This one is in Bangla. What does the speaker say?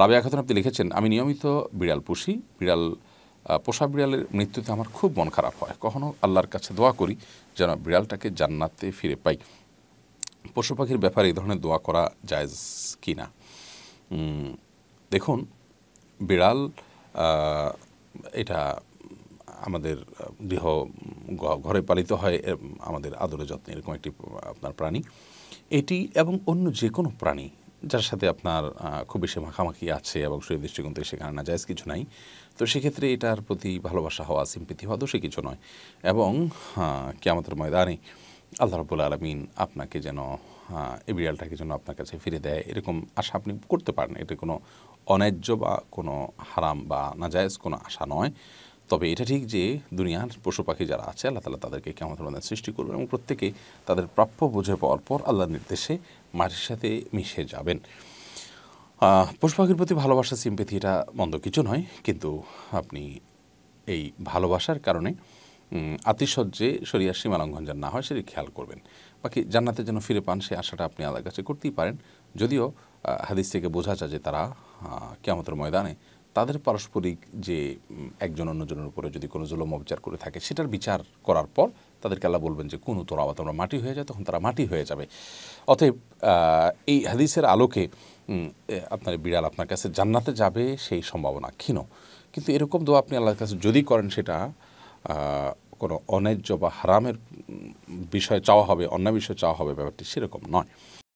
রাবিয়া খাতুন আপনি লিখেছেন আমি নিয়মিত বিড়াল পুষি বিড়াল পোষা বিড়ালের মৃত্যুতে আমার খুব মন খারাপ হয় কখনো আল্লাহর কাছে দোয়া করি যেন বিড়ালটাকে জান্নাতে ফিরে পাই পশু পাখির ব্যাপারে এই ধরনের দোয়া করা যায় কি না দেখুন বিড়াল এটা আমাদের গৃহ ঘরে পালিত হয় আমাদের আদরে যত্নে এরকম একটি আপনার প্রাণী এটি এবং অন্য যে কোনো প্রাণী যার সাথে আপনার খুব বেশি মাখামাখি আছে এবং সেই দৃষ্টিকোণ থেকে সেখানে না যায় কিছু নাই তো সেক্ষেত্রে এটার প্রতি ভালোবাসা হওয়া সিম্পিথি হওয়া দোষে কিছু নয় এবং আমাদের ময়দানে আল্লাহ রবুল আলমিন আপনাকে যেন এই বিড়ালটাকে যেন আপনার কাছে ফিরে দেয় এরকম আশা আপনি করতে পারেন এটা কোনো অন্যায্য বা কোনো হারাম বা নাজায়জ কোনো আশা নয় তবে এটা ঠিক যে দুনিয়ার পশু পাখি যারা আছে আল্লাহ তালা তাদেরকে কেমন ধরনের সৃষ্টি করবেন এবং প্রত্যেকে তাদের প্রাপ্য বুঝে পাওয়ার পর আল্লাহর নির্দেশে মাটির সাথে মিশে যাবেন পশু পাখির প্রতি ভালোবাসা সিম্পেথি এটা মন্দ কিছু নয় কিন্তু আপনি এই ভালোবাসার কারণে আতিশয্যে শরিয়ার সীমালঙ্ঘন যেন না হয় সেটি খেয়াল করবেন বাকি জান্নাতে যেন ফিরে পান সে আশাটা আপনি আল্লাহর কাছে করতেই পারেন যদিও হাদিস থেকে বোঝা যায় যে তারা কেমতর ময়দানে তাদের পারস্পরিক যে একজন অন্যজনের উপরে যদি কোনো জুলম অবিচার করে থাকে সেটার বিচার করার পর তাদেরকে আল্লাহ বলবেন যে কোন তোর আবার তোমরা মাটি হয়ে যায় তখন তারা মাটি হয়ে যাবে অতএব এই হাদিসের আলোকে আপনার বিড়াল আপনার কাছে জান্নাতে যাবে সেই সম্ভাবনা ক্ষীণ কিন্তু এরকম দোয়া আপনি আল্লাহর কাছে যদি করেন সেটা কোনো অন্যায্য বা হারামের বিষয়ে চাওয়া হবে অন্য বিষয়ে চাওয়া হবে ব্যাপারটি সেরকম নয়